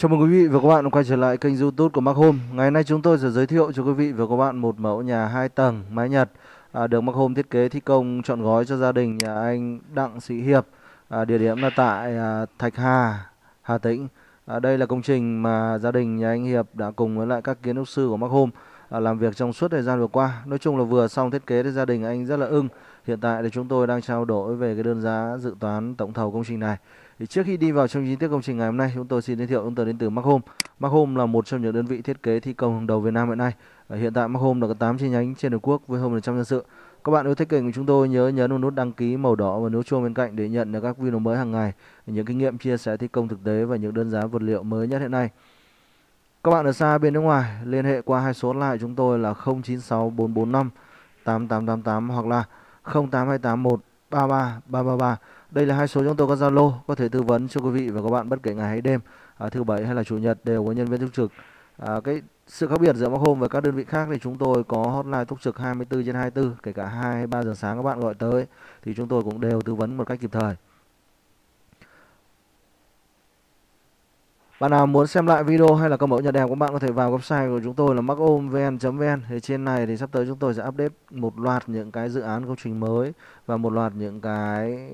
Chào mừng quý vị và các bạn quay trở lại kênh youtube của Mark Home Ngày nay chúng tôi sẽ giới thiệu cho quý vị và các bạn một mẫu nhà 2 tầng mái Nhật à, Được Mark Home thiết kế thi công chọn gói cho gia đình nhà anh Đặng Sĩ Hiệp à, Địa điểm là tại à, Thạch Hà, Hà Tĩnh à, Đây là công trình mà gia đình nhà anh Hiệp đã cùng với lại các kiến trúc sư của Mark Home à, Làm việc trong suốt thời gian vừa qua Nói chung là vừa xong thiết kế thì gia đình anh rất là ưng Hiện tại thì chúng tôi đang trao đổi về cái đơn giá dự toán tổng thầu công trình này thì trước khi đi vào trong chi tiết công trình ngày hôm nay, chúng tôi xin giới thiệu công tờ đến từ Mark Home. Mark Home là một trong những đơn vị thiết kế thi công hàng đầu Việt Nam hiện nay. Hiện tại Mark Home đã có 8 chi nhánh trên toàn quốc với hơn 100 nhân sự. Các bạn yêu thích kênh của chúng tôi nhớ nhấn nút đăng ký màu đỏ và nút chuông bên cạnh để nhận được các video mới hàng ngày, những kinh nghiệm chia sẻ thi công thực tế và những đơn giá vật liệu mới nhất hiện nay. Các bạn ở xa bên nước ngoài liên hệ qua hai số lại chúng tôi là 096445 8888 hoặc là 0828133333. Đây là hai số chúng tôi có Zalo có thể tư vấn cho quý vị và các bạn bất kể ngày hay đêm, à, thứ bảy hay là chủ nhật đều có nhân viên túc trực. À, cái sự khác biệt giữa Mắc Hôm và các đơn vị khác thì chúng tôi có hotline túc trực 24 trên 24, kể cả 2 hay 3 giờ sáng các bạn gọi tới thì chúng tôi cũng đều tư vấn một cách kịp thời. Bạn nào muốn xem lại video hay là các mẫu nhà đẹp của bạn có thể vào website của chúng tôi là macomvn.vn thì trên này thì sắp tới chúng tôi sẽ update một loạt những cái dự án công trình mới và một loạt những cái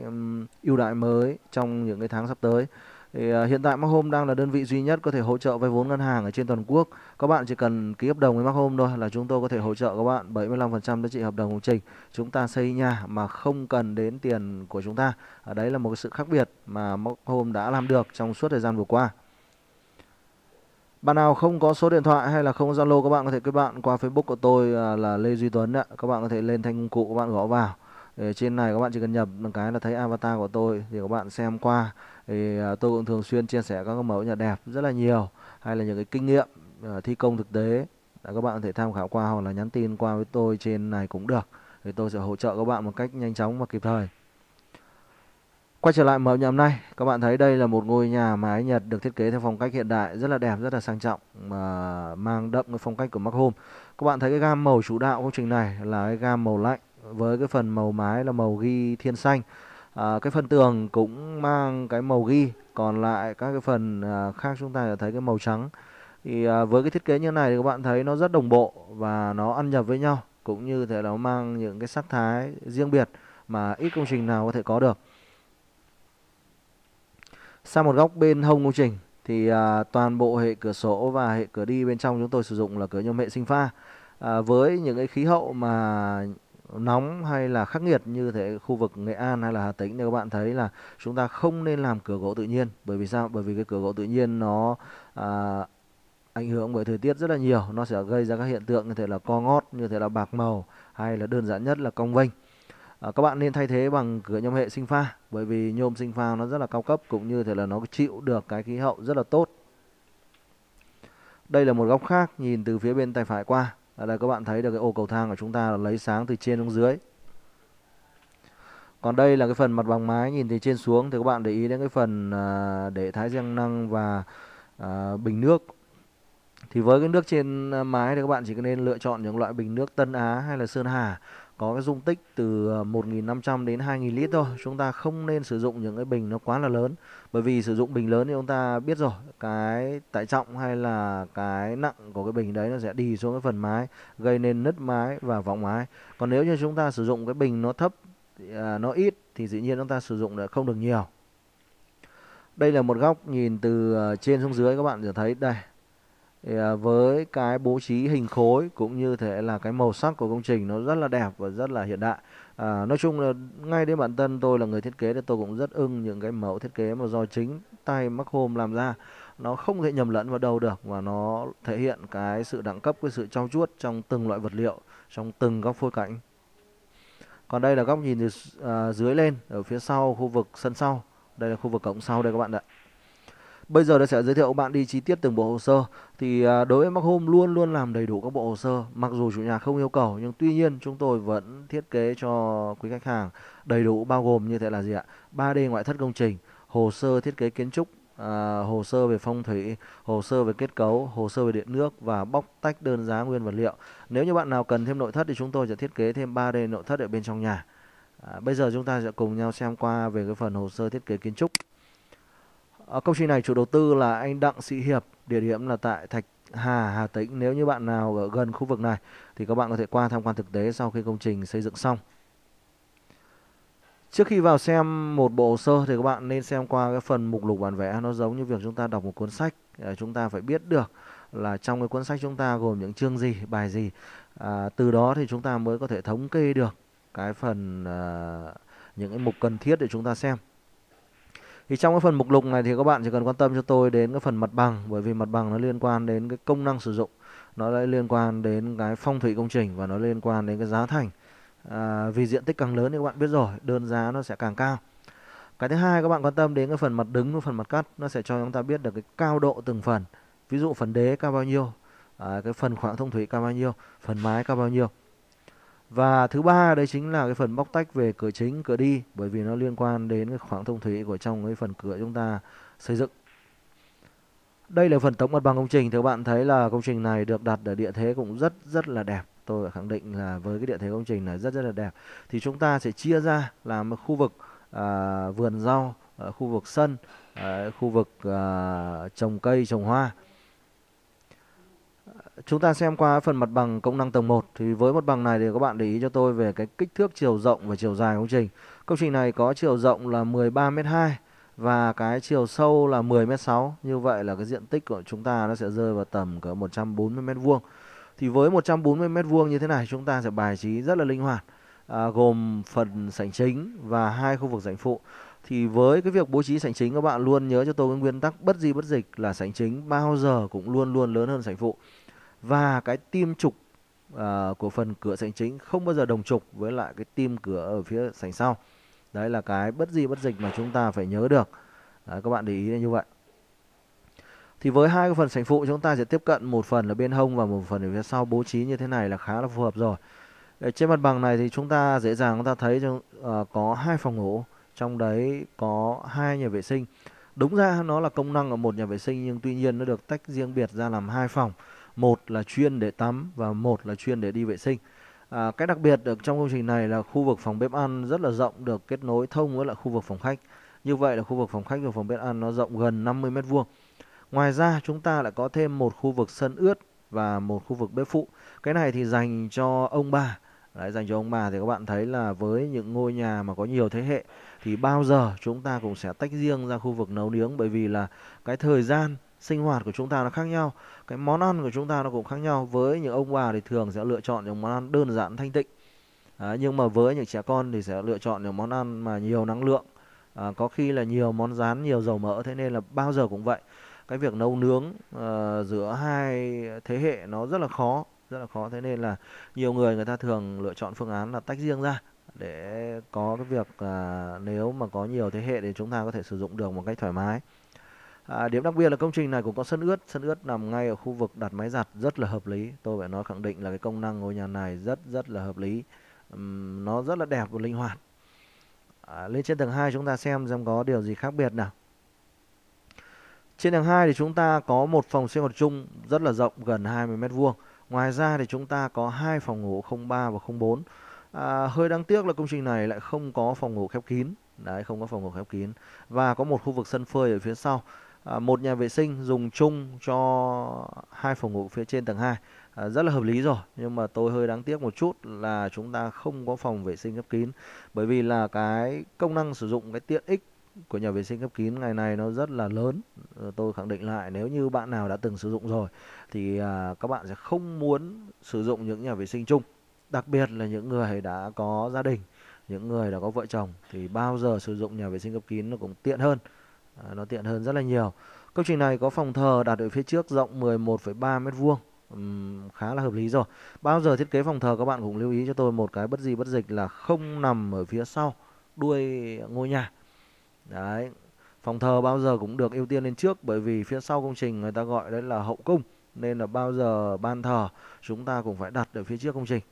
ưu um, đại mới trong những cái tháng sắp tới. Thì uh, hiện tại Macom đang là đơn vị duy nhất có thể hỗ trợ vay vốn ngân hàng ở trên toàn quốc. Các bạn chỉ cần ký hợp đồng với Macom thôi là chúng tôi có thể hỗ trợ các bạn 75% giá trị hợp đồng công trình. Chúng ta xây nhà mà không cần đến tiền của chúng ta. Ở đấy là một sự khác biệt mà Macom đã làm được trong suốt thời gian vừa qua. Bạn nào không có số điện thoại hay là không Zalo các bạn có thể kết bạn qua Facebook của tôi à, là Lê Duy Tuấn ạ. Các bạn có thể lên thanh công cụ các bạn gõ vào. Thì trên này các bạn chỉ cần nhập một cái là thấy avatar của tôi thì các bạn xem qua. Thì à, tôi cũng thường xuyên chia sẻ các mẫu nhà đẹp rất là nhiều hay là những cái kinh nghiệm à, thi công thực tế. Các bạn có thể tham khảo qua hoặc là nhắn tin qua với tôi trên này cũng được. Thì tôi sẽ hỗ trợ các bạn một cách nhanh chóng và kịp thời. Quay trở lại mở nhà hôm nay, các bạn thấy đây là một ngôi nhà mái Nhật được thiết kế theo phong cách hiện đại, rất là đẹp, rất là sang trọng, mà mang đậm cái phong cách của Mark Home. Các bạn thấy cái gam màu chủ đạo công trình này là cái gam màu lạnh với cái phần màu mái là màu ghi thiên xanh. À, cái phần tường cũng mang cái màu ghi, còn lại các cái phần à, khác chúng ta thấy cái màu trắng. Thì à, với cái thiết kế như này thì các bạn thấy nó rất đồng bộ và nó ăn nhập với nhau, cũng như thế nó mang những cái sắc thái riêng biệt mà ít công trình nào có thể có được sang một góc bên hông công trình thì à, toàn bộ hệ cửa sổ và hệ cửa đi bên trong chúng tôi sử dụng là cửa nhôm hệ sinh pha à, với những cái khí hậu mà nóng hay là khắc nghiệt như thế khu vực Nghệ An hay là Hà Tĩnh thì các bạn thấy là chúng ta không nên làm cửa gỗ tự nhiên bởi vì sao bởi vì cái cửa gỗ tự nhiên nó à, ảnh hưởng bởi thời tiết rất là nhiều nó sẽ gây ra các hiện tượng như thế là co ngót như thế là bạc màu hay là đơn giản nhất là cong vênh Ờ, các bạn nên thay thế bằng cửa nhôm hệ sinh pha bởi vì nhôm sinh pha nó rất là cao cấp cũng như thể là nó chịu được cái khí hậu rất là tốt đây là một góc khác nhìn từ phía bên tay phải qua ở đây các bạn thấy được cái ô cầu thang của chúng ta là lấy sáng từ trên xuống dưới còn đây là cái phần mặt bằng mái nhìn từ trên xuống thì các bạn để ý đến cái phần à, để thái dương năng và à, bình nước thì với cái nước trên à, mái thì các bạn chỉ nên lựa chọn những loại bình nước Tân Á hay là Sơn Hà có cái dung tích từ 1.500 ờ, đến 2.000 lít thôi chúng ta không nên sử dụng những cái bình nó quá là lớn bởi vì sử dụng bình lớn thì chúng ta biết rồi cái tải trọng hay là cái nặng của cái bình đấy nó sẽ đi xuống cái phần mái gây nên nứt mái và vọng mái còn nếu như chúng ta sử dụng cái bình nó thấp à, nó ít thì dĩ nhiên chúng ta sử dụng là không được nhiều đây là một góc nhìn từ ờ, trên xuống dưới các bạn sẽ thấy đây À, với cái bố trí hình khối cũng như thế là cái màu sắc của công trình nó rất là đẹp và rất là hiện đại à, nói chung là ngay đến bản thân tôi là người thiết kế thì tôi cũng rất ưng những cái mẫu thiết kế mà do chính tay mắc hôm làm ra nó không thể nhầm lẫn vào đâu được và nó thể hiện cái sự đẳng cấp cái sự trau chuốt trong từng loại vật liệu trong từng góc phôi cảnh còn đây là góc nhìn từ à, dưới lên ở phía sau khu vực sân sau đây là khu vực cổng sau đây các bạn ạ Bây giờ tôi sẽ giới thiệu bạn đi chi tiết từng bộ hồ sơ. Thì à, đối với home luôn luôn làm đầy đủ các bộ hồ sơ, mặc dù chủ nhà không yêu cầu nhưng tuy nhiên chúng tôi vẫn thiết kế cho quý khách hàng đầy đủ bao gồm như thế là gì ạ? 3D ngoại thất công trình, hồ sơ thiết kế kiến trúc, à, hồ sơ về phong thủy, hồ sơ về kết cấu, hồ sơ về điện nước và bóc tách đơn giá nguyên vật liệu. Nếu như bạn nào cần thêm nội thất thì chúng tôi sẽ thiết kế thêm 3D nội thất ở bên trong nhà. À, bây giờ chúng ta sẽ cùng nhau xem qua về cái phần hồ sơ thiết kế kiến trúc. Ờ, công trình này chủ đầu tư là anh Đặng Sĩ Hiệp, địa điểm là tại Thạch Hà, Hà Tĩnh. Nếu như bạn nào ở gần khu vực này thì các bạn có thể qua tham quan thực tế sau khi công trình xây dựng xong. Trước khi vào xem một bộ hồ sơ thì các bạn nên xem qua cái phần mục lục bản vẽ nó giống như việc chúng ta đọc một cuốn sách. Ờ, chúng ta phải biết được là trong cái cuốn sách chúng ta gồm những chương gì, bài gì. À, từ đó thì chúng ta mới có thể thống kê được cái phần à, những cái mục cần thiết để chúng ta xem thì trong cái phần mục lục này thì các bạn chỉ cần quan tâm cho tôi đến cái phần mặt bằng bởi vì mặt bằng nó liên quan đến cái công năng sử dụng nó lại liên quan đến cái phong thủy công trình và nó liên quan đến cái giá thành à, vì diện tích càng lớn thì các bạn biết rồi đơn giá nó sẽ càng cao cái thứ hai các bạn quan tâm đến cái phần mặt đứng và phần mặt cắt nó sẽ cho chúng ta biết được cái cao độ từng phần ví dụ phần đế cao bao nhiêu à, cái phần khoảng thông thủy cao bao nhiêu phần mái cao bao nhiêu và thứ ba đấy chính là cái phần bóc tách về cửa chính, cửa đi bởi vì nó liên quan đến cái khoảng thông thủy của trong cái phần cửa chúng ta xây dựng. Đây là phần tổng mặt bằng công trình thì các bạn thấy là công trình này được đặt ở địa thế cũng rất rất là đẹp. Tôi khẳng định là với cái địa thế công trình này rất rất là đẹp thì chúng ta sẽ chia ra làm một khu vực à, vườn rau, à, khu vực sân, à, khu vực à, trồng cây trồng hoa Chúng ta xem qua phần mặt bằng công năng tầng 1 thì với mặt bằng này thì các bạn để ý cho tôi về cái kích thước chiều rộng và chiều dài công trình. Công trình này có chiều rộng là 13m2 và cái chiều sâu là 10m6. Như vậy là cái diện tích của chúng ta nó sẽ rơi vào tầm cỡ 140m2. Thì với 140m2 như thế này chúng ta sẽ bài trí rất là linh hoạt à, gồm phần sảnh chính và hai khu vực sảnh phụ. Thì với cái việc bố trí sảnh chính các bạn luôn nhớ cho tôi cái nguyên tắc bất di bất dịch là sảnh chính bao giờ cũng luôn luôn lớn hơn sảnh phụ và cái tim trục uh, của phần cửa sảnh chính không bao giờ đồng trục với lại cái tim cửa ở phía sảnh sau đấy là cái bất di bất dịch mà chúng ta phải nhớ được đấy, các bạn để ý như vậy thì với hai cái phần sảnh phụ chúng ta sẽ tiếp cận một phần là bên hông và một phần ở phía sau bố trí như thế này là khá là phù hợp rồi ở trên mặt bằng này thì chúng ta dễ dàng chúng ta thấy trong, uh, ờ, có hai phòng ngủ trong đấy có hai nhà vệ sinh đúng ra nó là công năng ở một nhà vệ sinh nhưng tuy nhiên nó được tách riêng biệt ra làm hai phòng một là chuyên để tắm và một là chuyên để đi vệ sinh à, cái đặc biệt được trong công trình này là khu vực phòng bếp ăn rất là rộng được kết nối thông với lại khu vực phòng khách như vậy là khu vực phòng khách và phòng bếp ăn nó rộng gần 50 mét vuông ngoài ra chúng ta lại có thêm một khu vực sân ướt và một khu vực bếp phụ cái này thì dành cho ông bà Đấy, dành cho ông bà thì các bạn thấy là với những ngôi nhà mà có nhiều thế hệ thì bao giờ chúng ta cũng sẽ tách riêng ra khu vực nấu nướng bởi vì là cái thời gian sinh hoạt của chúng ta nó khác nhau cái món ăn của chúng ta nó cũng khác nhau với những ông bà thì thường sẽ lựa chọn những món ăn đơn giản thanh tịnh à, nhưng mà với những trẻ con thì sẽ lựa chọn những món ăn mà nhiều năng lượng à, có khi là nhiều món rán nhiều dầu mỡ thế nên là bao giờ cũng vậy cái việc nấu nướng à, giữa hai thế hệ nó rất là khó rất là khó thế nên là nhiều người người ta thường lựa chọn phương án là tách riêng ra để có cái việc à, nếu mà có nhiều thế hệ thì chúng ta có thể sử dụng được một cách thoải mái À, điểm đặc biệt là công trình này cũng có sân ướt, sân ướt nằm ngay ở khu vực đặt máy giặt rất là hợp lý. Tôi phải nói khẳng định là cái công năng ngôi nhà này rất rất là hợp lý. Uhm, nó rất là đẹp và linh hoạt. À, lên trên tầng 2 chúng ta xem xem có điều gì khác biệt nào. Trên tầng 2 thì chúng ta có một phòng sinh hoạt chung rất là rộng gần 20 mét vuông. Ngoài ra thì chúng ta có hai phòng ngủ 03 và 04. À, hơi đáng tiếc là công trình này lại không có phòng ngủ khép kín. Đấy, không có phòng ngủ khép kín và có một khu vực sân phơi ở phía sau. À, một nhà vệ sinh dùng chung cho hai phòng ngủ phía trên tầng 2 à, rất là hợp lý rồi nhưng mà tôi hơi đáng tiếc một chút là chúng ta không có phòng vệ sinh khép kín bởi vì là cái công năng sử dụng cái tiện ích của nhà vệ sinh khép kín ngày này nó rất là lớn ờ, tôi khẳng định lại nếu như bạn nào đã từng sử dụng rồi thì à, các bạn sẽ không muốn sử dụng những nhà vệ sinh chung đặc biệt là những người đã có gia đình những người đã có vợ chồng thì bao giờ sử dụng nhà vệ sinh khép kín nó cũng tiện hơn Ờ, nó tiện hơn rất là nhiều công trình này có phòng thờ đặt ở phía trước rộng 11,3 mét vuông Uhm, khá là hợp lý rồi Bao giờ thiết kế phòng thờ các bạn cũng lưu ý cho tôi một cái bất gì bất dịch là không nằm ở phía sau đuôi ngôi nhà Đấy Phòng thờ bao giờ cũng được ưu tiên lên trước bởi vì phía sau công trình người ta gọi đấy là hậu cung Nên là bao giờ ban thờ chúng ta cũng phải đặt ở phía trước công trình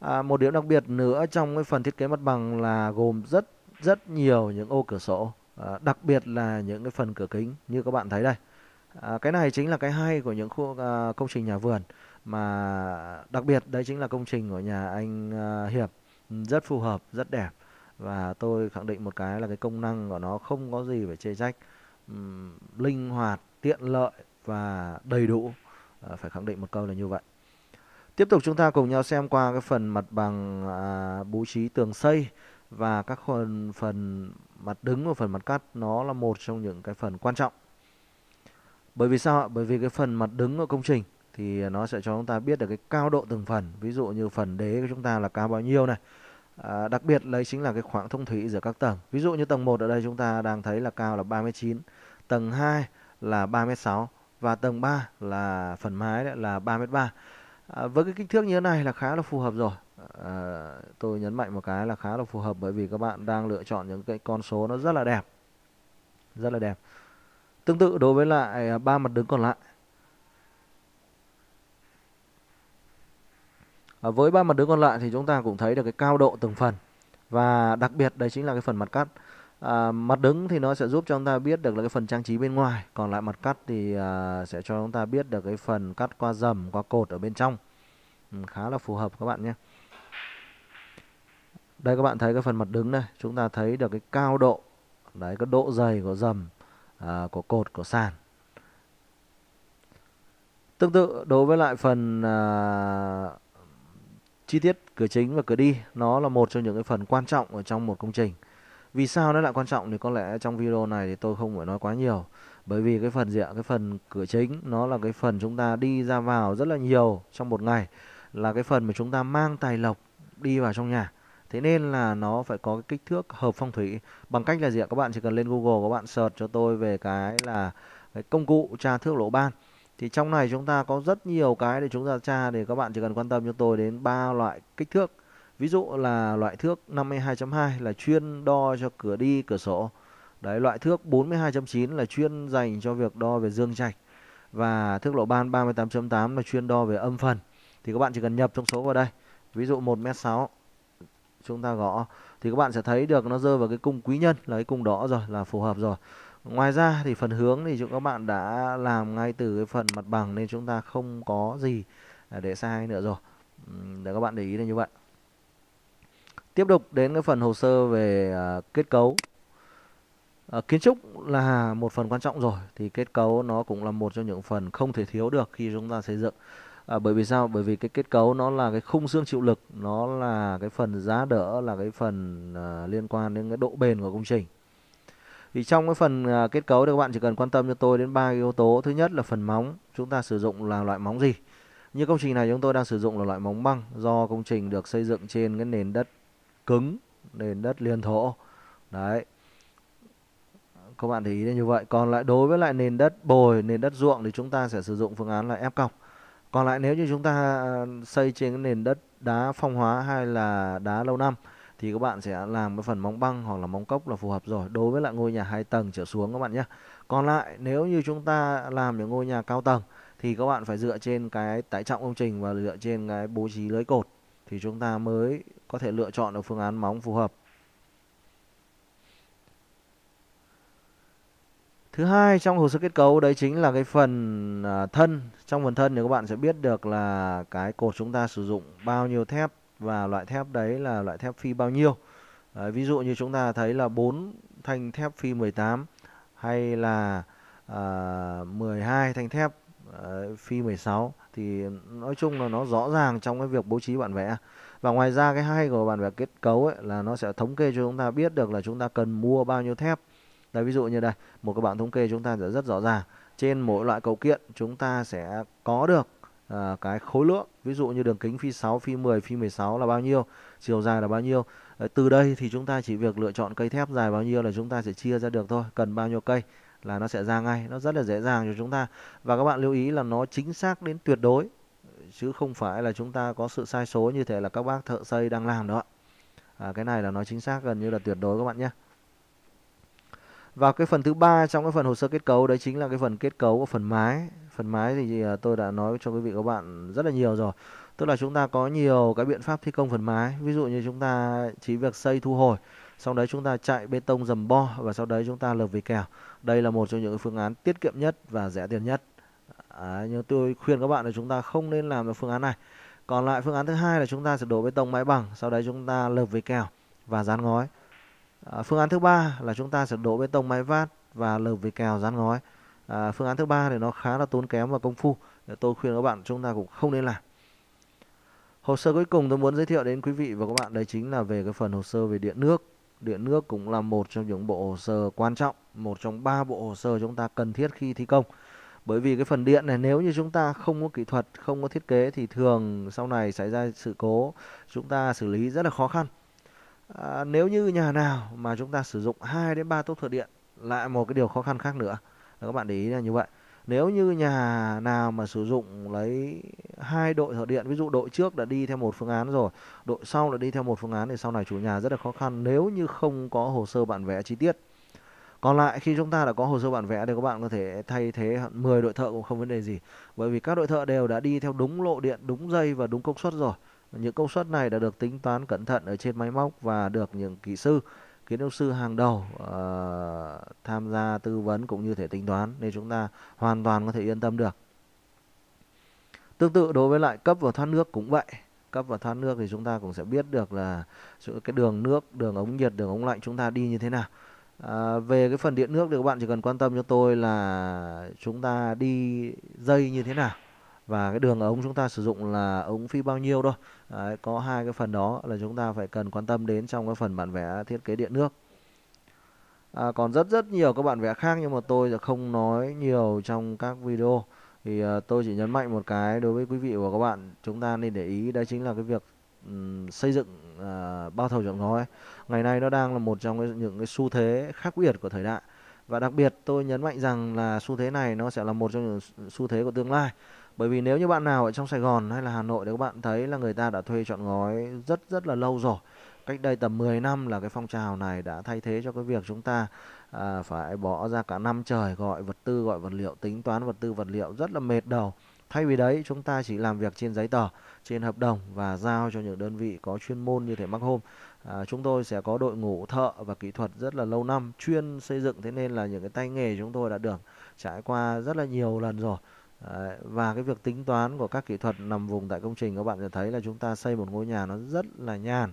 à, Một điểm đặc biệt nữa trong cái phần thiết kế mặt bằng là gồm rất rất nhiều những ô cửa sổ Ờ, đặc biệt là những cái phần cửa kính như các bạn thấy đây à, cái này chính là cái hay của những khu à, công trình nhà vườn mà đặc biệt đây chính là công trình của nhà anh à, Hiệp ừ, rất phù hợp rất đẹp và tôi khẳng định một cái là cái công năng của nó không có gì phải chê trách ừ, linh hoạt tiện lợi và đầy đủ à, phải khẳng định một câu là như vậy tiếp tục chúng ta cùng nhau xem qua cái phần mặt bằng à, bố trí tường xây và các phần phần mặt đứng và phần mặt cắt nó là một trong những cái phần quan trọng bởi vì sao ạ bởi vì cái phần mặt đứng ở công trình thì nó sẽ cho chúng ta biết được cái cao độ từng phần ví dụ như phần đế của chúng ta là cao bao nhiêu này à, đặc biệt lấy chính là cái khoảng thông thủy giữa các tầng ví dụ như tầng 1 ở đây chúng ta đang thấy là cao là 39 tầng 2 là 36 và tầng 3 là phần mái đấy là 33 À, với cái kích thước như thế này là khá là phù hợp rồi. À, tôi nhấn mạnh một cái là khá là phù hợp bởi vì các bạn đang lựa chọn những cái con số nó rất là đẹp. Rất là đẹp. Tương tự đối với lại à, ba mặt đứng còn lại. À, với ba mặt đứng còn lại thì chúng ta cũng thấy được cái cao độ từng phần và đặc biệt đây chính là cái phần mặt cắt. À, mặt đứng thì nó sẽ giúp cho chúng ta biết được là cái phần trang trí bên ngoài còn lại mặt cắt thì à, sẽ cho chúng ta biết được cái phần cắt qua dầm qua cột ở bên trong ừ, khá là phù hợp các bạn nhé đây các bạn thấy cái phần mặt đứng này chúng ta thấy được cái cao độ đấy cái độ dày của dầm à, của cột của sàn tương tự đối với lại phần à, chi tiết cửa chính và cửa đi nó là một trong những cái phần quan trọng ở trong một công trình vì sao nó lại quan trọng thì có lẽ trong video này thì tôi không phải nói quá nhiều bởi vì cái phần gì ạ cái phần cửa chính nó là cái phần chúng ta đi ra vào rất là nhiều trong một ngày là cái phần mà chúng ta mang tài lộc đi vào trong nhà thế nên là nó phải có cái kích thước hợp phong thủy bằng cách là gì ạ các bạn chỉ cần lên google các bạn search cho tôi về cái là cái công cụ tra thước lỗ ban thì trong này chúng ta có rất nhiều cái để chúng ta tra để các bạn chỉ cần quan tâm cho tôi đến ba loại kích thước Ví dụ là loại thước 52.2 là chuyên đo cho cửa đi, cửa sổ. Đấy, loại thước 42.9 là chuyên dành cho việc đo về dương trạch và thước lộ ban 38.8 là chuyên đo về âm phần. Thì các bạn chỉ cần nhập thông số vào đây. Ví dụ 1m6 chúng ta gõ thì các bạn sẽ thấy được nó rơi vào cái cung quý nhân là cái cung đó rồi là phù hợp rồi. Ngoài ra thì phần hướng thì chúng các bạn đã làm ngay từ cái phần mặt bằng nên chúng ta không có gì để sai nữa rồi. Để các bạn để ý là như vậy tiếp tục đến cái phần hồ sơ về uh, kết cấu uh, kiến trúc là một phần quan trọng rồi thì kết cấu nó cũng là một trong những phần không thể thiếu được khi chúng ta xây dựng à, bởi vì sao bởi vì cái kết cấu nó là cái khung xương chịu lực nó là cái phần giá đỡ là cái phần à, liên quan đến cái độ bền của công trình thì trong cái phần à, kết cấu thì các bạn chỉ cần quan tâm cho tôi đến ba yếu tố thứ nhất là phần móng chúng ta sử dụng là loại móng gì như công trình này chúng tôi đang sử dụng là loại móng băng do công trình được xây dựng trên cái nền đất cứng nền đất liền thổ đấy các bạn để ý đến như vậy còn lại đối với lại nền đất bồi nền đất ruộng thì chúng ta sẽ sử dụng phương án là ép cọc còn lại nếu như chúng ta à, xây trên cái nền đất đá phong hóa hay là đá lâu năm thì các bạn sẽ làm cái phần móng băng hoặc là móng cốc là phù hợp rồi đối với lại ngôi nhà hai tầng trở xuống các bạn nhé còn lại nếu như chúng ta làm những ngôi nhà cao tầng thì các bạn phải dựa trên cái tải trọng công trình và dựa trên cái bố trí lưới cột thì chúng ta mới có thể lựa chọn được phương án móng phù hợp. Thứ hai trong hồ sơ kết cấu đấy chính là cái phần à, thân. Trong phần thân thì các bạn sẽ biết được là cái cột chúng ta sử dụng bao nhiêu thép và loại thép đấy là loại thép phi bao nhiêu. Đấy, ví dụ như chúng ta thấy là 4 thanh thép phi 18 hay là à, 12 thanh thép à, phi 16 thì nói chung là nó rõ ràng trong cái việc bố trí bản vẽ và ngoài ra cái hay của bản vẽ kết cấu ấy là nó sẽ thống kê cho chúng ta biết được là chúng ta cần mua bao nhiêu thép đây ví dụ như đây một cái bảng thống kê chúng ta sẽ rất rõ ràng trên mỗi loại cầu kiện chúng ta sẽ có được à, cái khối lượng ví dụ như đường kính phi 6 phi 10 phi 16 là bao nhiêu chiều dài là bao nhiêu từ đây thì chúng ta chỉ việc lựa chọn cây thép dài bao nhiêu là chúng ta sẽ chia ra được thôi cần bao nhiêu cây là nó sẽ ra ngay nó rất là dễ dàng cho chúng ta và các bạn lưu ý là nó chính xác đến tuyệt đối chứ không phải là chúng ta có sự sai số như thế là các bác thợ xây đang làm đó à, cái này là nó chính xác gần như là tuyệt đối các bạn nhé và cái phần thứ ba trong cái phần hồ sơ kết cấu đấy chính là cái phần kết cấu của phần mái phần mái thì à, tôi đã nói cho quý vị các bạn rất là nhiều rồi tức là chúng ta có nhiều cái biện pháp thi công phần mái ví dụ như chúng ta chỉ việc xây thu hồi sau đấy chúng ta chạy bê tông dầm bo và sau đấy chúng ta lợp vì kèo đây là một trong những phương án tiết kiệm nhất và rẻ tiền nhất à, nhưng tôi khuyên các bạn là chúng ta không nên làm được phương án này còn lại phương án thứ hai là chúng ta sẽ đổ bê tông mái bằng sau đấy chúng ta lợp với kèo và dán ngói à, phương án thứ ba là chúng ta sẽ đổ bê tông mái vát và lợp với kèo dán ngói à, phương án thứ ba thì nó khá là tốn kém và công phu tôi khuyên các bạn chúng ta cũng không nên làm hồ sơ cuối cùng tôi muốn giới thiệu đến quý vị và các bạn đấy chính là về cái phần hồ sơ về điện nước điện nước cũng là một trong những bộ hồ sơ quan trọng, một trong ba bộ hồ sơ chúng ta cần thiết khi thi công. Bởi vì cái phần điện này nếu như chúng ta không có kỹ thuật, không có thiết kế thì thường sau này xảy ra sự cố chúng ta xử lý rất là khó khăn. À, nếu như nhà nào mà chúng ta sử dụng 2 đến 3 tốc thợ điện lại một cái điều khó khăn khác nữa. Các bạn để ý là như vậy nếu như nhà nào mà sử dụng lấy hai đội thợ điện ví dụ đội trước đã đi theo một phương án rồi đội sau là đi theo một phương án thì sau này chủ nhà rất là khó khăn nếu như không có hồ sơ bản vẽ chi tiết còn lại khi chúng ta đã có hồ sơ bản vẽ thì các bạn có thể thay thế 10 đội thợ cũng không vấn đề gì bởi vì các đội thợ đều đã đi theo đúng lộ điện đúng dây và đúng công suất rồi những công suất này đã được tính toán cẩn thận ở trên máy móc và được những kỹ sư kiến trúc sư hàng đầu uh, tham gia tư vấn cũng như thể tính toán nên chúng ta hoàn toàn có thể yên tâm được tương tự đối với lại cấp và thoát nước cũng vậy cấp và thoát nước thì chúng ta cũng sẽ biết được là cái đường nước đường ống nhiệt đường ống lạnh chúng ta đi như thế nào à, về cái phần điện nước thì các bạn chỉ cần quan tâm cho tôi là chúng ta đi dây như thế nào và cái đường ống chúng ta sử dụng là ống phi bao nhiêu thôi Đấy, có hai cái phần đó là chúng ta phải cần quan tâm đến trong cái phần bản vẽ thiết kế điện nước à, còn rất rất nhiều các bạn vẽ khác nhưng mà tôi sẽ không nói nhiều trong các video thì uh, tôi chỉ nhấn mạnh một cái đối với quý vị và các bạn chúng ta nên để ý đó chính là cái việc um, xây dựng uh, bao thầu giọng gói ngày nay nó đang là một trong cái, những cái xu thế khác biệt của thời đại và đặc biệt tôi nhấn mạnh rằng là xu thế này nó sẽ là một trong những xu thế của tương lai bởi vì nếu như bạn nào ở trong Sài Gòn hay là Hà Nội thì các bạn thấy là người ta đã thuê chọn gói rất rất là lâu rồi. Cách đây tầm 10 năm là cái phong trào này đã thay thế cho cái việc chúng ta à, phải bỏ ra cả năm trời gọi vật tư, gọi vật liệu, tính toán vật tư, vật liệu rất là mệt đầu. Thay vì đấy chúng ta chỉ làm việc trên giấy tờ, trên hợp đồng và giao cho những đơn vị có chuyên môn như thể Mắc Hôm. À, chúng tôi sẽ có đội ngũ thợ và kỹ thuật rất là lâu năm chuyên xây dựng thế nên là những cái tay nghề chúng tôi đã được trải qua rất là nhiều lần rồi. Đấy, và cái việc tính toán của các kỹ thuật nằm vùng tại công trình các bạn sẽ thấy là chúng ta xây một ngôi nhà nó rất là nhàn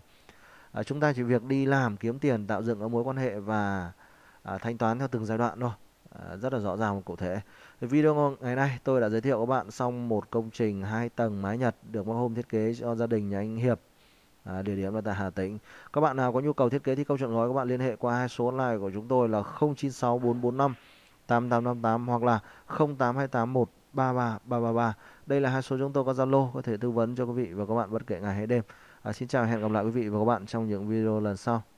à, chúng ta chỉ việc đi làm kiếm tiền tạo dựng các mối quan hệ và à, thanh toán theo từng giai đoạn thôi à, rất là rõ ràng và cụ thể thì video ngày nay tôi đã giới thiệu các bạn xong một công trình hai tầng mái nhật được bác hôm thiết kế cho gia đình nhà anh hiệp À, địa điểm là tại Hà Tĩnh. Các bạn nào có nhu cầu thiết kế thi công chọn gói các bạn liên hệ qua hai số online của chúng tôi là 096445 8858 hoặc là 08281 33333. Đây là hai số chúng tôi có Zalo có thể tư vấn cho quý vị và các bạn bất kể ngày hay đêm. À, xin chào hẹn gặp lại quý vị và các bạn trong những video lần sau.